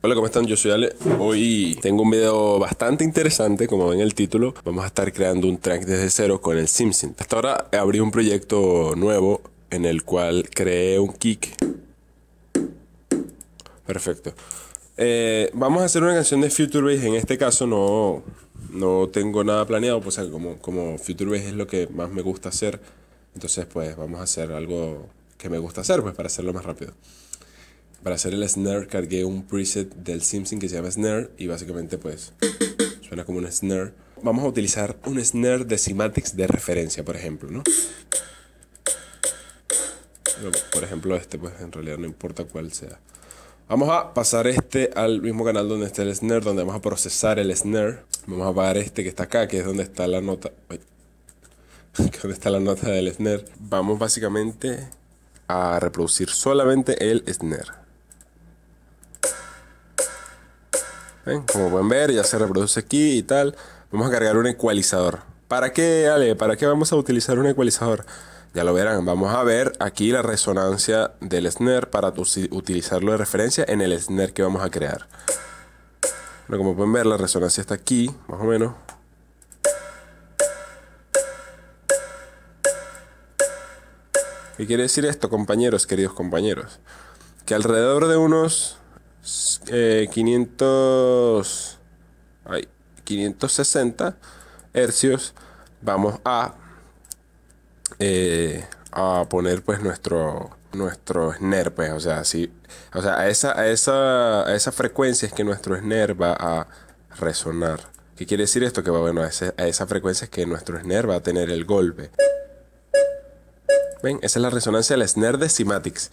Hola, ¿cómo están? Yo soy Ale. Hoy tengo un video bastante interesante, como ven el título. Vamos a estar creando un track desde cero con el Simpson. Hasta ahora abrí un proyecto nuevo en el cual creé un kick. Perfecto. Eh, vamos a hacer una canción de Future Bass. En este caso no, no tengo nada planeado, pues como, como Future Bass es lo que más me gusta hacer, entonces pues vamos a hacer algo que me gusta hacer, pues para hacerlo más rápido para hacer el snare cargué un preset del Simpson que se llama snare y básicamente pues suena como un snare. Vamos a utilizar un snare de Cymatics de referencia, por ejemplo, ¿no? por ejemplo, este pues en realidad no importa cuál sea. Vamos a pasar este al mismo canal donde está el snare, donde vamos a procesar el snare. Vamos a pagar este que está acá, que es donde está la nota. donde está la nota del snare. Vamos básicamente a reproducir solamente el snare. ¿eh? Como pueden ver, ya se reproduce aquí y tal. Vamos a cargar un ecualizador. ¿Para qué, Ale? ¿Para qué vamos a utilizar un ecualizador? Ya lo verán. Vamos a ver aquí la resonancia del snare para utilizarlo de referencia en el snare que vamos a crear. Bueno, como pueden ver, la resonancia está aquí, más o menos. ¿Qué quiere decir esto, compañeros, queridos compañeros? Que alrededor de unos 500, eh, ay, 560 hercios vamos a, eh, a poner pues nuestro nuestro snare pues o sea si o sea a esa a esa a esa frecuencia es que nuestro sner va a resonar qué quiere decir esto que bueno a, a esa frecuencia es que nuestro sner va a tener el golpe ven esa es la resonancia del sner de Cimatics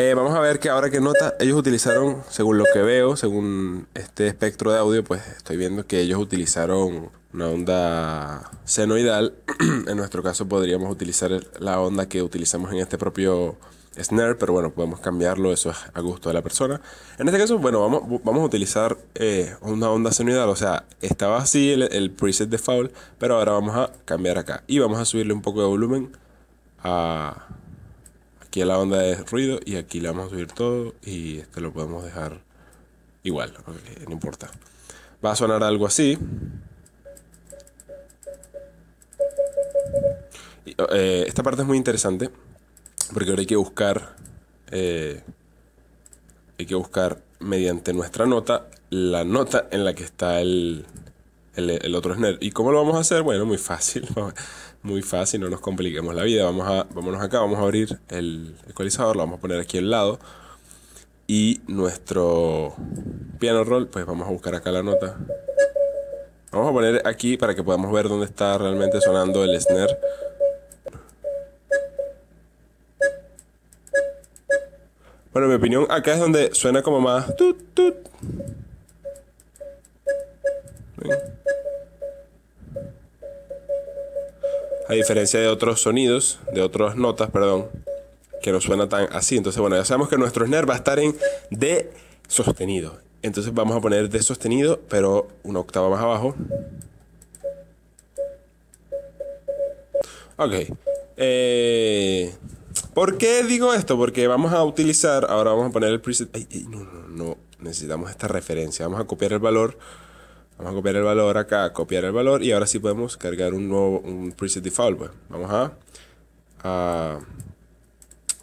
eh, vamos a ver que ahora que nota, ellos utilizaron, según lo que veo, según este espectro de audio, pues estoy viendo que ellos utilizaron una onda senoidal. en nuestro caso podríamos utilizar la onda que utilizamos en este propio snare, pero bueno, podemos cambiarlo, eso es a gusto de la persona. En este caso, bueno, vamos, vamos a utilizar eh, una onda senoidal, o sea, estaba así el, el, preset de Foul, pero ahora vamos a cambiar acá y vamos a subirle un poco de volumen a, aquí la onda de ruido y aquí le vamos a subir todo y esto lo podemos dejar igual, eh, no importa. Va a sonar algo así. Eh, esta parte es muy interesante porque ahora hay que buscar, eh, hay que buscar mediante nuestra nota la nota en la que está el, el, el otro snare. ¿Y cómo lo vamos a hacer? Bueno, muy fácil. muy fácil, no nos compliquemos la vida. Vamos a, vámonos acá, vamos a abrir el ecualizador, lo vamos a poner aquí al lado. Y nuestro piano roll, pues vamos a buscar acá la nota. Vamos a poner aquí para que podamos ver dónde está realmente sonando el snare. Bueno, en mi opinión, acá es donde suena como más... Tut, tut. a diferencia de otros sonidos, de otras notas, perdón, que no suena tan así. Entonces, bueno, ya sabemos que nuestro snare va a estar en D sostenido. Entonces vamos a poner D sostenido, pero una octava más abajo. Ok. Eh, ¿Por qué digo esto? Porque vamos a utilizar, ahora vamos a poner el preset... ay, no, no, no, necesitamos esta referencia. Vamos a copiar el valor Vamos a copiar el valor acá, copiar el valor y ahora sí podemos cargar un nuevo un preset default. Pues. Vamos a,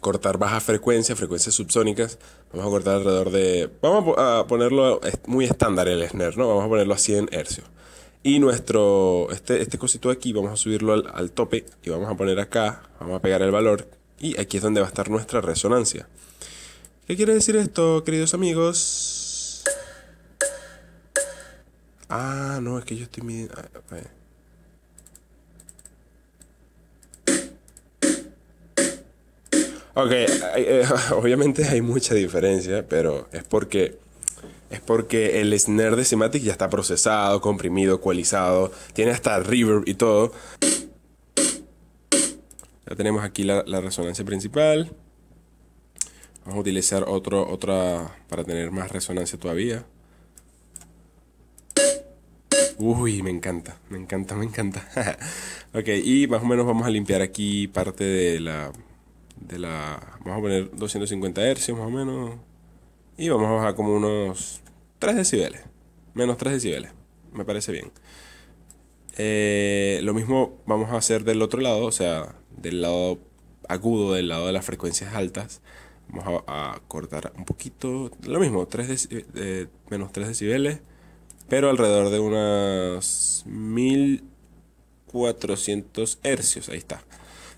cortar baja frecuencia, frecuencias subsónicas. Vamos a cortar alrededor de... Vamos a ponerlo muy estándar el snare, ¿no? Vamos a ponerlo a 100 Hz. Y nuestro, este, este cosito aquí, vamos a subirlo al, al tope y vamos a poner acá, vamos a pegar el valor y aquí es donde va a estar nuestra resonancia. ¿Qué quiere decir esto, queridos amigos? Ah, no, es que yo estoy midiendo. Ah, ok, eh, obviamente hay mucha diferencia, pero es porque es porque el snare de Cimatic ya está procesado, comprimido, ecualizado, tiene hasta reverb y todo. Ya tenemos aquí la, la resonancia principal. Vamos a utilizar otro, otra para tener más resonancia todavía. Uy, me encanta, me encanta, me encanta. ok, y más o menos vamos a limpiar aquí parte de la... De la vamos a poner 250 Hz más o menos. Y vamos a bajar como unos 3 decibeles. Menos 3 decibeles. Me parece bien. Eh, lo mismo vamos a hacer del otro lado, o sea, del lado agudo, del lado de las frecuencias altas. Vamos a, cortar un poquito. Lo mismo, 3 eh, menos 3 decibeles pero alrededor de unos 1400 hercios. Ahí está.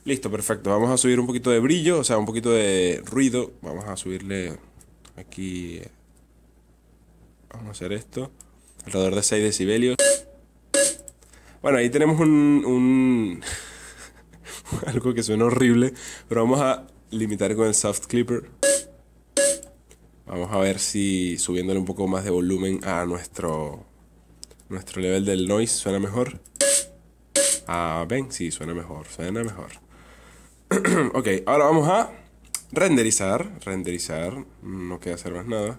Listo, perfecto. Vamos a subir un poquito de brillo, o sea, un poquito de ruido. Vamos a subirle aquí. Vamos a hacer esto. Alrededor de 6 decibelios. Bueno, ahí tenemos un, un algo que suena horrible, pero vamos a limitar con el soft clipper. Vamos a ver si subiéndole un poco más de volumen a nuestro, nuestro level del noise suena mejor. Ah, ven, sí, suena mejor, suena mejor. ok, ahora vamos a renderizar, renderizar, no queda hacer más nada.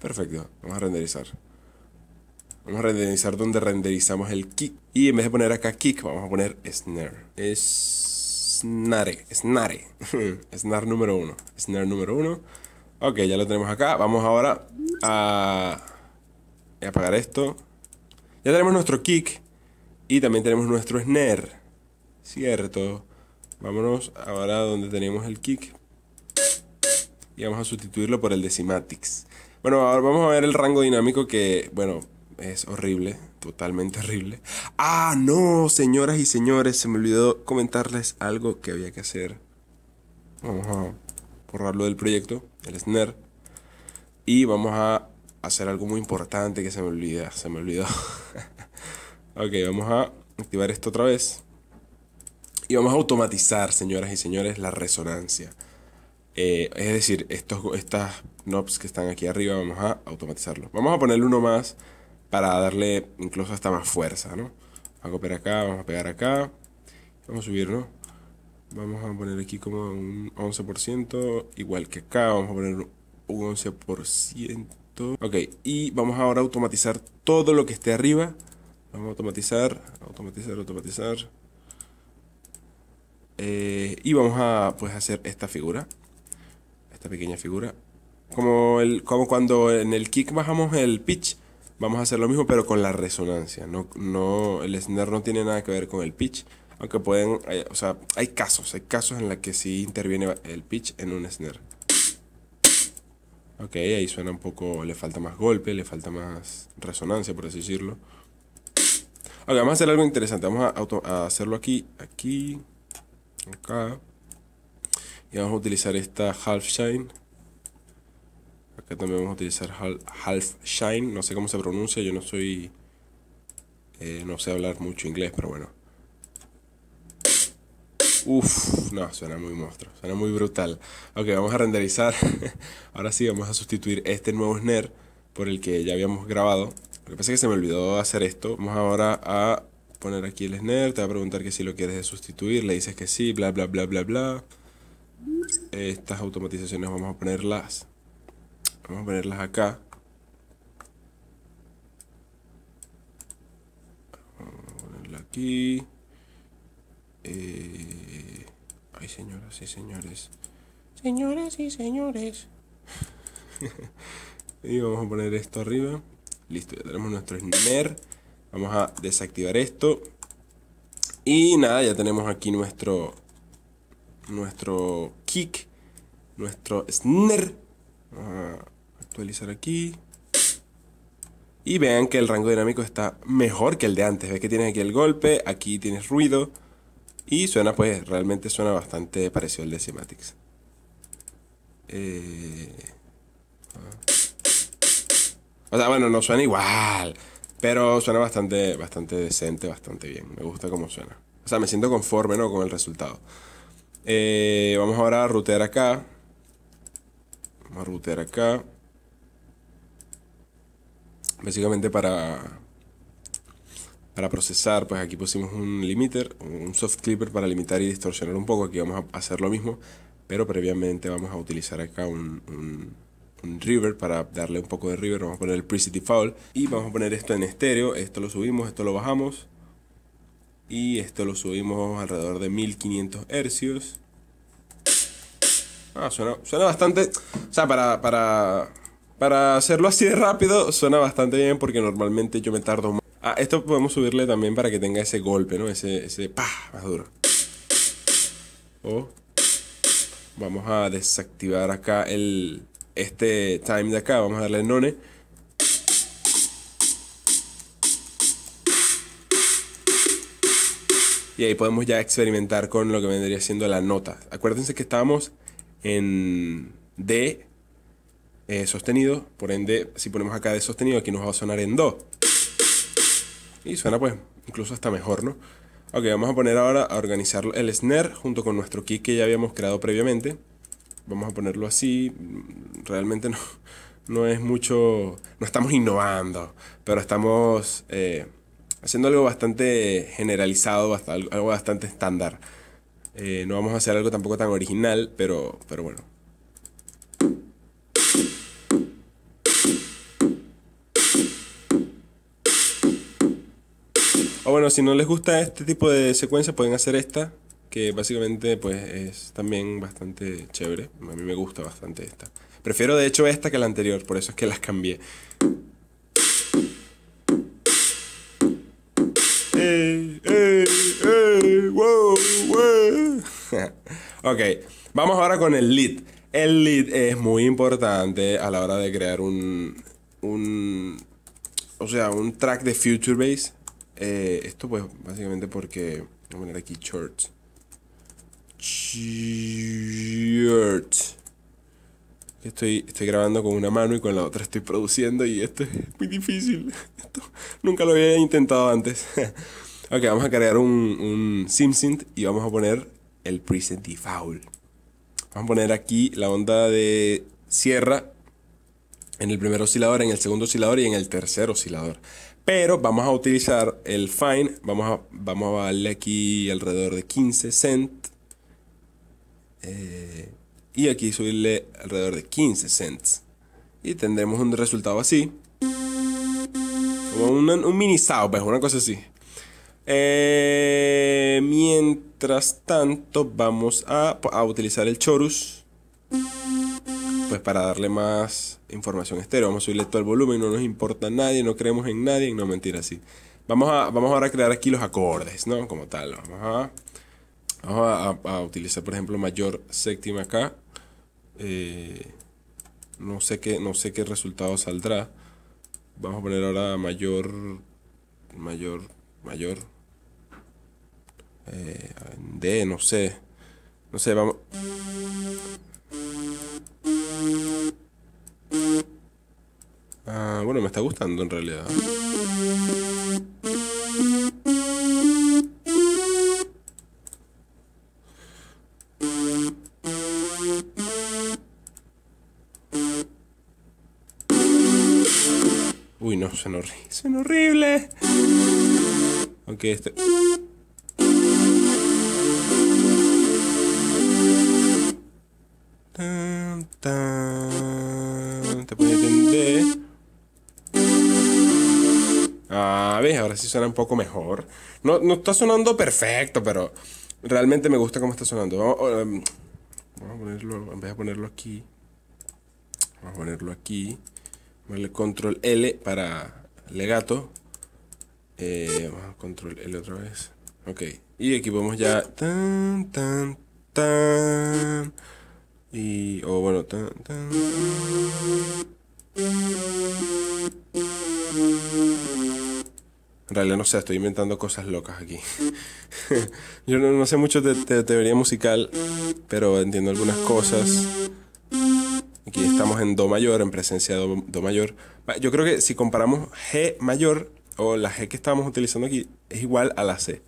Perfecto, vamos a renderizar. Vamos a renderizar donde renderizamos el kick. Y en vez de poner acá kick, vamos a poner snare. Snare, snare. snare número uno. Snare número uno. Ok, ya lo tenemos acá. Vamos ahora a, apagar esto. Ya tenemos nuestro kick y también tenemos nuestro snare. Cierto. Vámonos ahora a donde tenemos el kick. Y vamos a sustituirlo por el de Bueno, ahora vamos a ver el rango dinámico que, bueno, es horrible, totalmente horrible. Ah, no, señoras y señores, se me olvidó comentarles algo que había que hacer. Vamos a borrarlo del proyecto el snare. Y vamos a hacer algo muy importante que se me olvida, se me olvidó. ok, vamos a activar esto otra vez. Y vamos a automatizar, señoras y señores, la resonancia. Eh, es decir, estos, estas knobs que están aquí arriba vamos a automatizarlo. Vamos a ponerle uno más para darle incluso hasta más fuerza, ¿no? Vamos a copiar acá, vamos a pegar acá. Vamos a subir, ¿no? Vamos a poner aquí como un 11%, igual que acá, vamos a poner un 11%. Ok, y vamos ahora a automatizar todo lo que esté arriba. Vamos a automatizar, automatizar, automatizar. Eh, y vamos a pues hacer esta figura. Esta pequeña figura. Como, el, como cuando en el kick bajamos el pitch, vamos a hacer lo mismo pero con la resonancia. No, no, el snare no tiene nada que ver con el pitch. Aunque pueden, o sea, hay casos, hay casos en los que sí interviene el pitch en un snare. Ok, ahí suena un poco, le falta más golpe, le falta más resonancia, por así decirlo. Ok, vamos a hacer algo interesante. Vamos a, hacerlo aquí, aquí, acá. Y vamos a utilizar esta half shine. Acá también vamos a utilizar half, shine. No sé cómo se pronuncia, yo no soy... Eh, no sé hablar mucho inglés, pero bueno. Uf, no, suena muy monstruo, suena muy brutal. Ok, vamos a renderizar. Ahora sí, vamos a sustituir este nuevo snare por el que ya habíamos grabado. Lo que pasa es que se me olvidó hacer esto. Vamos ahora a poner aquí el snare, te va a preguntar que si lo quieres sustituir, le dices que sí, bla, bla, bla, bla, bla. Estas automatizaciones vamos a ponerlas, vamos a ponerlas acá. Vamos a ponerla aquí. Eh, ay, señoras y señores. Señoras y señores. y vamos a poner esto arriba. Listo, ya tenemos nuestro snare Vamos a desactivar esto. Y nada, ya tenemos aquí nuestro... Nuestro kick. Nuestro snare. Vamos a actualizar aquí. Y vean que el rango dinámico está mejor que el de antes. Ves que tienes aquí el golpe, aquí tienes ruido. Y suena pues, realmente suena bastante parecido al de Cymatics. Eh, ah. O sea, bueno, no suena igual, pero suena bastante, bastante decente, bastante bien. Me gusta cómo suena. O sea, me siento conforme, ¿no? Con el resultado. Eh, vamos ahora a router acá. Vamos a router acá. Básicamente para para procesar, pues aquí pusimos un limiter, un soft clipper para limitar y distorsionar un poco. Aquí vamos a hacer lo mismo, pero previamente vamos a utilizar acá un, un, river para darle un poco de river. Vamos a poner el preset default y vamos a poner esto en estéreo. Esto lo subimos, esto lo bajamos y esto lo subimos alrededor de 1500 hercios. Ah, suena, bastante. O sea, para, para, para hacerlo así de rápido, suena bastante bien porque normalmente yo me tardo más. Ah, esto podemos subirle también para que tenga ese golpe, ¿no? Ese, ese pa, más duro. O vamos a desactivar acá el este time de acá, vamos a darle none. Y ahí podemos ya experimentar con lo que vendría siendo la nota. Acuérdense que estábamos en D eh, sostenido, por ende, si ponemos acá D sostenido, aquí nos va a sonar en Do. Y suena pues incluso hasta mejor, ¿no? Ok, vamos a poner ahora a organizar el snare junto con nuestro kick que ya habíamos creado previamente. Vamos a ponerlo así. Realmente no, no es mucho... No estamos innovando, pero estamos eh, haciendo algo bastante generalizado, algo bastante estándar. Eh, no vamos a hacer algo tampoco tan original, pero, pero bueno, O ah, bueno, si no les gusta este tipo de secuencia, pueden hacer esta, que básicamente pues es también bastante chévere. A mí me gusta bastante esta. Prefiero de hecho esta que la anterior, por eso es que las cambié. ok, vamos ahora con el lead. El lead es muy importante a la hora de crear un, un, o sea, un track de Future Bass eh, esto pues básicamente porque... vamos a poner aquí short. shirt Estoy, estoy grabando con una mano y con la otra estoy produciendo y esto es muy difícil. Esto nunca lo había intentado antes. ok, vamos a crear un, un SimSynth y vamos a poner el preset default. Vamos a poner aquí la onda de sierra en el primer oscilador, en el segundo oscilador y en el tercer oscilador. Pero vamos a utilizar el fine, vamos a, vamos a darle aquí alrededor de 15 cents. Eh, y aquí subirle alrededor de 15 cents. Y tendremos un resultado así. Como un, mini sound, pues, una cosa así. Eh, mientras tanto, vamos a, a utilizar el chorus para darle más información estéreo. Vamos a subirle todo el volumen, no nos importa nadie, no creemos en nadie, no mentira, así Vamos, a, vamos ahora a crear aquí los acordes, ¿no? Como tal, vamos a, vamos a, utilizar, por ejemplo, mayor séptima acá. Eh, no, sé qué, no sé qué resultado saldrá. Vamos a poner ahora mayor, mayor, mayor. Eh, D, no sé. No sé, vamos... está gustando en realidad. Uy, no, suena horrible. Suena horrible. Aunque este... suena un poco mejor. No, no está sonando perfecto, pero realmente me gusta cómo está sonando. Vamos, oh, em, a ponerlo, en vez de ponerlo aquí, vamos a ponerlo aquí. control L para legato. Eh, control L otra vez. Ok. Y aquí podemos ya. Tan, tan, tan. Y. O bueno, tan. tan. En realidad no sé, estoy inventando cosas locas aquí. Yo no, sé mucho de, teoría musical, pero entiendo algunas cosas. Aquí estamos en Do mayor, en presencia de do, mayor. Yo creo que si comparamos G mayor, o la G que estamos utilizando aquí, es igual a la C,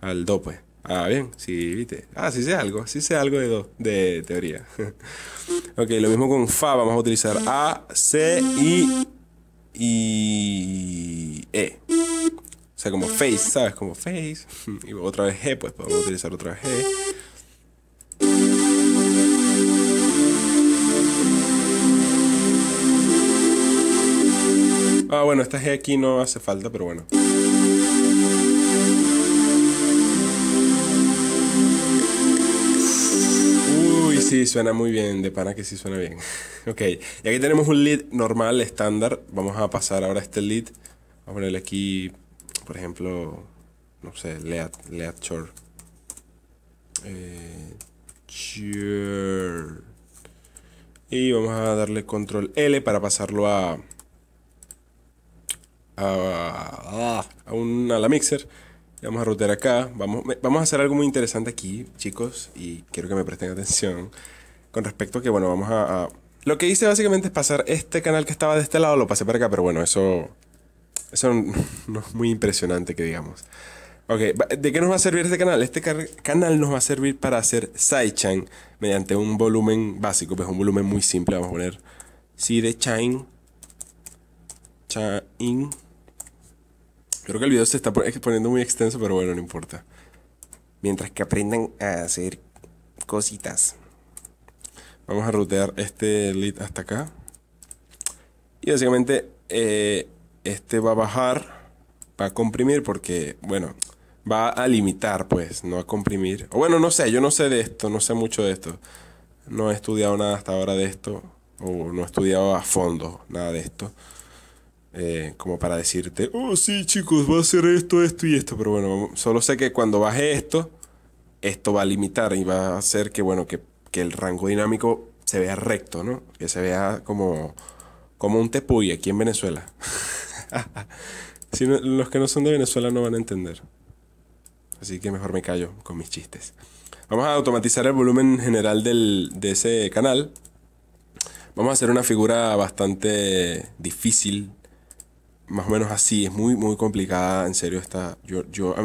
al Do pues. Ah, bien, sí, viste. Ah, sí sé algo, sí sé algo de, do, de teoría. ok, lo mismo con Fa, vamos a utilizar A, C, I y E como face, ¿sabes? Como face. Y otra vez G, pues podemos utilizar otra vez G. Ah, bueno, esta G aquí no hace falta, pero bueno. Uy, sí, suena muy bien, de pana que sí suena bien. ok, y aquí tenemos un lead normal, estándar. Vamos a pasar ahora a este lead. Vamos a ponerle aquí por ejemplo, no sé, lead Leat eh, Y vamos a darle control L para pasarlo a, a, a, una, a la mixer. y vamos a rotear acá. Vamos, vamos a hacer algo muy interesante aquí, chicos. Y quiero que me presten atención. Con respecto a que, bueno, vamos a... Lo que hice básicamente es pasar este canal que estaba de este lado, lo pasé para acá. Pero bueno, eso eso no es muy impresionante que digamos. Ok, ¿de qué nos va a servir este canal? Este canal nos va a servir para hacer sidechain mediante un volumen básico, pues un volumen muy simple. Vamos a poner sidechain chain. Creo que el video se está poniendo muy extenso, pero bueno, no importa. Mientras que aprendan a hacer cositas. Vamos a rotear este lead hasta acá. Y básicamente eh, este va a bajar, va a comprimir porque, bueno, va a limitar, pues, no a comprimir. O bueno, no sé, yo no sé de esto, no sé mucho de esto. No he estudiado nada hasta ahora de esto, o no he estudiado a fondo nada de esto. Eh, como para decirte, oh sí chicos, va a ser esto, esto y esto, pero bueno, solo sé que cuando baje esto, esto va a limitar y va a hacer que, bueno, que, el rango dinámico se vea recto, ¿no? Que se vea como, como un tepuy aquí en Venezuela. si los que no son de Venezuela no van a entender. Así que mejor me callo con mis chistes. Vamos a automatizar el volumen general de ese canal. Vamos a hacer una figura bastante difícil. Más o menos así. Es muy, muy complicada. En serio, está. Yo, yo, a,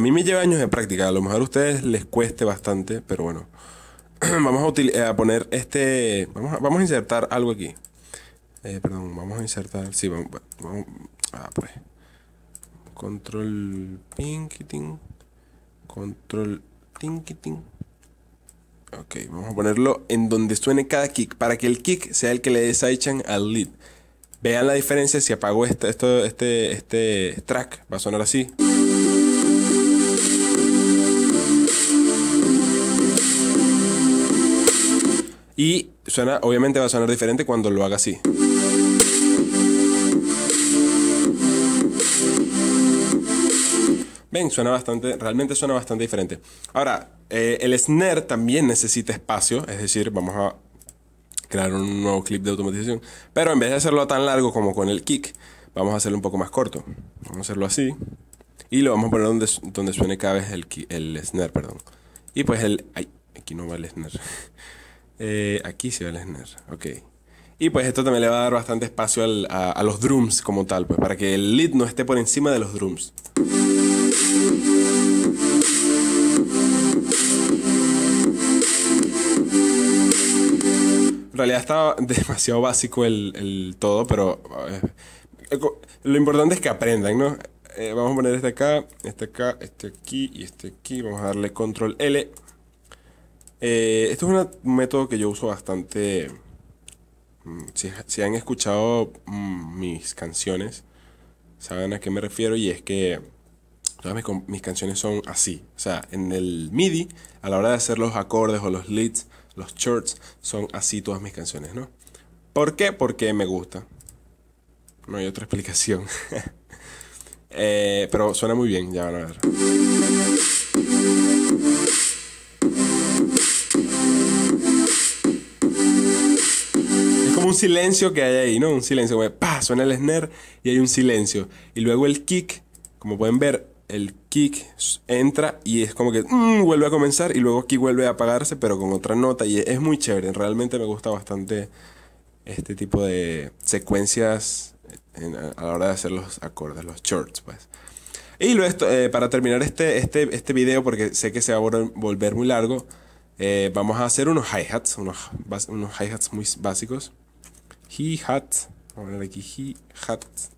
mí, me lleva años de práctica. A lo mejor a ustedes les cueste bastante, pero bueno. vamos eh, a, poner este. vamos a insertar algo aquí. Eh, perdón, vamos a insertar. Sí, vamos. ah, pues. Control Control Ok, vamos a ponerlo en donde suene cada kick. Para que el kick sea el que le dé al lead. Vean la diferencia. Si apago este, este, este track, va a sonar así. Y suena, obviamente va a sonar diferente cuando lo haga así. Ven, suena bastante, realmente suena bastante diferente. Ahora, eh, el snare también necesita espacio, es decir, vamos a crear un nuevo clip de automatización, pero en vez de hacerlo tan largo como con el kick, vamos a hacerlo un poco más corto. Vamos a hacerlo así y lo vamos a poner donde, suene cada vez el, snare, perdón. Y pues el... Ay, aquí no va el snare. Eh, aquí se va el snare, ok. Y pues esto también le va a dar bastante espacio a, los drums como tal, pues para que el lead no esté por encima de los drums. realidad estaba demasiado básico el, todo, pero eh, lo importante es que aprendan, ¿no? Eh, vamos a poner este acá, este acá, este aquí y este aquí. Vamos a darle control L. Eh, esto es un método que yo uso bastante. Mm, si, han escuchado mm, mis canciones, saben a qué me refiero y es que todas mis, canciones son así. O sea, en el MIDI, a la hora de hacer los acordes o los leads, los shorts, son así todas mis canciones, ¿no? ¿Por qué? Porque me gusta. No hay otra explicación. Eh, pero suena muy bien, ya van a ver. Es como un silencio que hay ahí, ¿no? Un silencio, como suena el snare y hay un silencio. Y luego el kick, como pueden ver, el kick entra y es como que mm, vuelve a comenzar y luego kick vuelve a apagarse pero con otra nota y es muy chévere, realmente me gusta bastante este tipo de secuencias a, la hora de hacer los acordes, los shorts pues. Y eh, para terminar este, este, este video, porque sé que se va a volver muy largo, eh, vamos a hacer unos hi-hats, unos, unos hi-hats muy básicos. hi hat vamos a poner aquí hi-hats.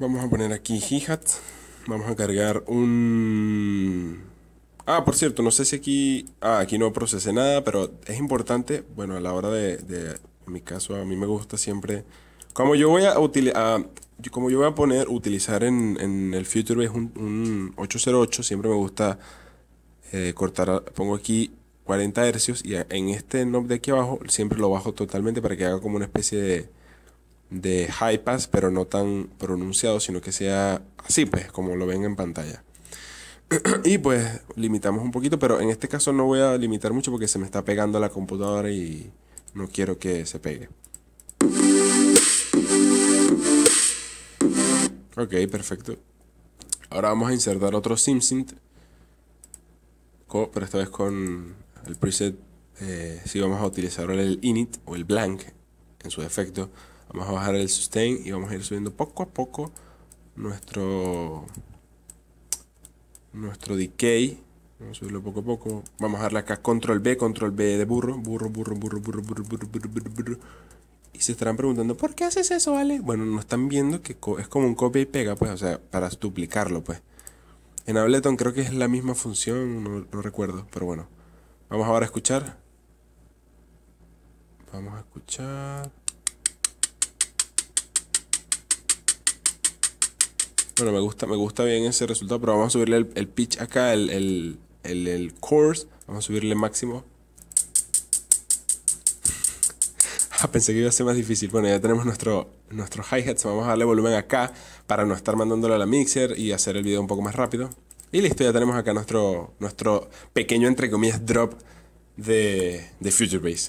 Vamos a poner aquí hi-hat. Vamos a cargar un... Ah, por cierto, no sé si aquí... Ah, aquí no procesé nada, pero es importante. Bueno, a la hora de... En mi caso, a mí me gusta siempre... Como yo voy a, utilizar ah, como yo voy a poner, utilizar en, en el Future es un, 808, siempre me gusta eh, cortar... Pongo aquí 40 hercios y en este knob de aquí abajo siempre lo bajo totalmente para que haga como una especie de de high pass, pero no tan pronunciado, sino que sea así, pues, como lo ven en pantalla. y pues limitamos un poquito, pero en este caso no voy a limitar mucho porque se me está pegando la computadora y no quiero que se pegue. Ok, perfecto. Ahora vamos a insertar otro SimSynth, pero esta vez con el preset, eh, si vamos a utilizar el init o el blank en su defecto Vamos a bajar el sustain y vamos a ir subiendo poco a poco nuestro, nuestro decay. Vamos a subirlo poco a poco. Vamos a darle acá control B, control B de burro. Burro, burro, burro, burro, burro, burro, burro, burro, burro. Y se estarán preguntando, ¿por qué haces eso, vale? Bueno, no están viendo que es como un copia y pega, pues, o sea, para duplicarlo, pues. En Ableton creo que es la misma función, no, no recuerdo, pero bueno. Vamos ahora a escuchar. Vamos a escuchar. Bueno, me gusta, me gusta bien ese resultado, pero vamos a subirle el, pitch acá, el, el, course. Vamos a subirle máximo. Ah, pensé que iba a ser más difícil. Bueno, ya tenemos nuestro, nuestro hi hat Vamos a darle volumen acá para no estar mandándolo a la mixer y hacer el video un poco más rápido. Y listo, ya tenemos acá nuestro, nuestro pequeño, entre comillas, drop de, de Future Bass.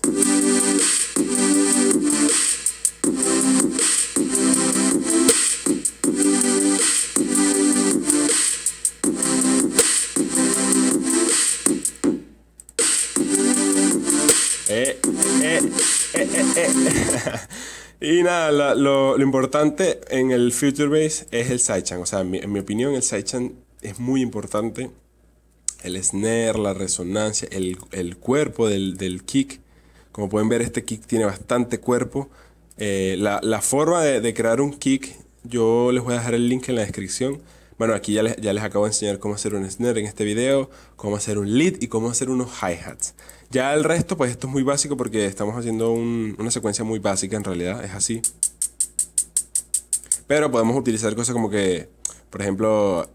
Y nada, lo, importante en el Future Base es el sidechain O sea, en mi opinión, el sidechain es muy importante. El snare, la resonancia, el, cuerpo del, kick. Como pueden ver, este kick tiene bastante cuerpo. Eh, la, forma de, crear un kick, yo les voy a dejar el link en la descripción. Bueno, aquí ya les, ya les acabo de enseñar cómo hacer un snare en este video, cómo hacer un lead y cómo hacer unos hi-hats. Ya el resto, pues esto es muy básico porque estamos haciendo una secuencia muy básica en realidad, es así. Pero podemos utilizar cosas como que, por ejemplo,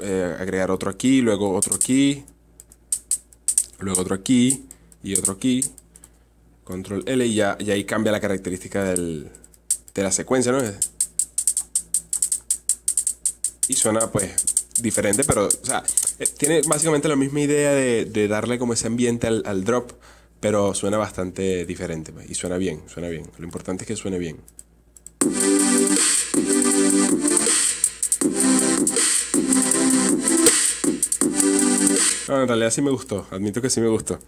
eh, agregar otro aquí, luego otro aquí, luego otro aquí y otro aquí. Control L y ya, y ahí cambia la característica de la secuencia, ¿no? Y suena pues diferente, pero, o sea, eh, tiene básicamente la misma idea de, darle como ese ambiente al, drop, pero suena bastante diferente pues, y suena bien, suena bien. Lo importante es que suene bien. en realidad sí me gustó, admito que sí me gustó.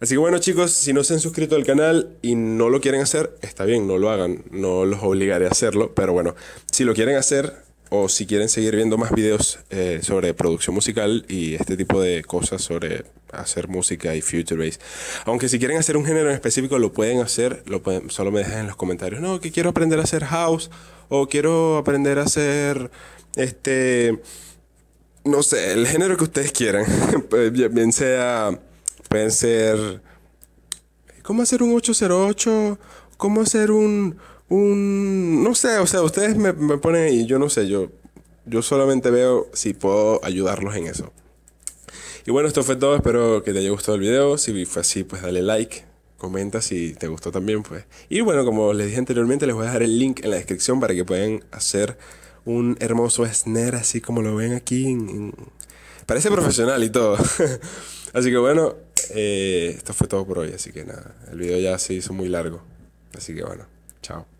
Así que bueno chicos, si no se han suscrito al canal y no lo quieren hacer, está bien, no lo hagan, no los obligaré a hacerlo, pero bueno, si lo quieren hacer, o si quieren seguir viendo más videos eh, sobre producción musical y este tipo de cosas sobre hacer música y future bass. Aunque si quieren hacer un género en específico lo pueden hacer, lo pueden, solo me dejan en los comentarios, no, que quiero aprender a hacer house o quiero aprender a hacer este no sé, el género que ustedes quieran, pues, bien sea pueden ser cómo hacer un 808, cómo hacer un un... No sé, o sea, ustedes me, ponen y yo no sé, yo, yo solamente veo si puedo ayudarlos en eso. Y bueno, esto fue todo. Espero que te haya gustado el video. Si fue así, pues dale like. Comenta si te gustó también, pues. Y bueno, como les dije anteriormente, les voy a dejar el link en la descripción para que puedan hacer un hermoso snare así como lo ven aquí. Parece profesional y todo. así que bueno, eh, esto fue todo por hoy. Así que nada, el video ya se hizo muy largo. Así que bueno, chao.